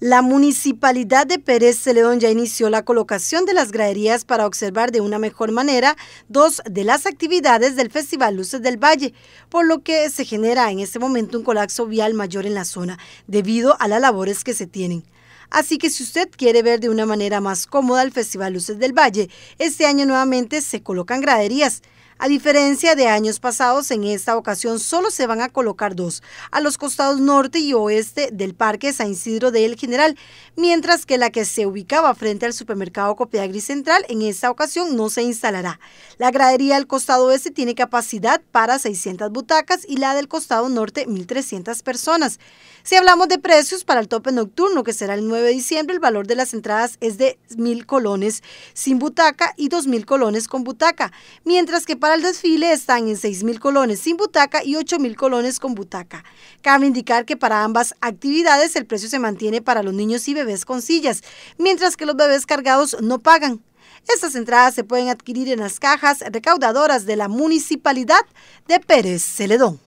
La municipalidad de Pérez Celedón ya inició la colocación de las graderías para observar de una mejor manera dos de las actividades del Festival Luces del Valle, por lo que se genera en este momento un colapso vial mayor en la zona debido a las labores que se tienen. Así que si usted quiere ver de una manera más cómoda el Festival Luces del Valle, este año nuevamente se colocan graderías. A diferencia de años pasados, en esta ocasión solo se van a colocar dos, a los costados norte y oeste del Parque San Isidro de El General, mientras que la que se ubicaba frente al supermercado Copiagri Central en esta ocasión no se instalará. La gradería al costado oeste tiene capacidad para 600 butacas y la del costado norte 1.300 personas. Si hablamos de precios para el tope nocturno, que será el 9 de diciembre, el valor de las entradas es de 1.000 colones sin butaca y 2.000 colones con butaca, mientras que para para el desfile están en 6.000 colones sin butaca y 8.000 colones con butaca. Cabe indicar que para ambas actividades el precio se mantiene para los niños y bebés con sillas, mientras que los bebés cargados no pagan. Estas entradas se pueden adquirir en las cajas recaudadoras de la Municipalidad de Pérez Celedón.